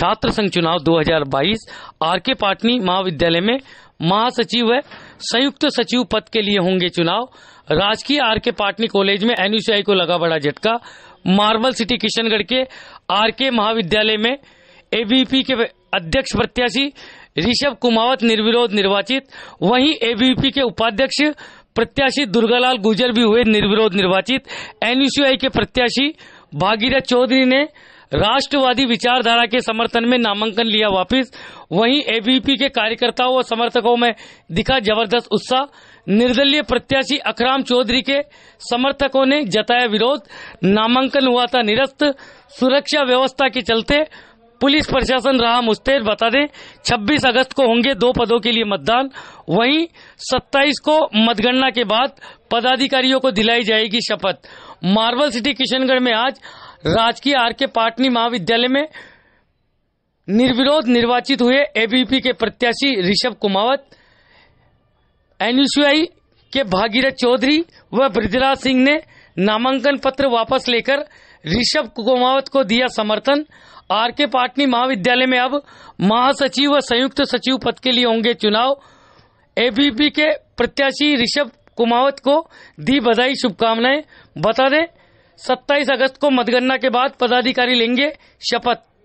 छात्र संघ चुनाव 2022 आर के पाटनी महाविद्यालय में महासचिव व संयुक्त सचिव पद के लिए होंगे चुनाव राजकीय आर के पाटनी कॉलेज में एनयूसीआई को लगा बड़ा झटका मार्बल सिटी किशनगढ़ के आर के महाविद्यालय में एबीपी के अध्यक्ष प्रत्याशी ऋषभ कुमावत निर्विरोध निर्वाचित वहीं एबीपी के उपाध्यक्ष प्रत्याशी दुर्गालाल गुजर भी हुए निर्विरोध निर्वाचित एनयूसीआई के प्रत्याशी भागीरथ चौधरी ने राष्ट्रवादी विचारधारा के समर्थन में नामांकन लिया वापस वहीं एबीपी के कार्यकर्ताओं और समर्थकों में दिखा जबरदस्त उत्साह निर्दलीय प्रत्याशी अखराम चौधरी के समर्थकों ने जताया विरोध नामांकन हुआ था निरस्त सुरक्षा व्यवस्था के चलते पुलिस प्रशासन रहा मुस्तैद बता दें 26 अगस्त को होंगे दो पदों के लिए मतदान वहीं 27 को मतगणना के बाद पदाधिकारियों को दिलाई जाएगी शपथ मार्बल सिटी किशनगढ़ में आज राजकीय आर के पाटनी महाविद्यालय में निर्विरोध निर्वाचित हुए एबीपी के प्रत्याशी ऋषभ कुमावत एनयूसीआई के भागीरथ चौधरी व ब्रजराज सिंह ने नामांकन पत्र वापस लेकर ऋषभ कुमावत को दिया समर्थन आर के पाटनी महाविद्यालय में अब महासचिव व संयुक्त सचिव पद के लिए होंगे चुनाव एबीपी के प्रत्याशी ऋषभ कुमावत को दी बधाई शुभकामनाएं बता दें 27 अगस्त को मतगणना के बाद पदाधिकारी लेंगे शपथ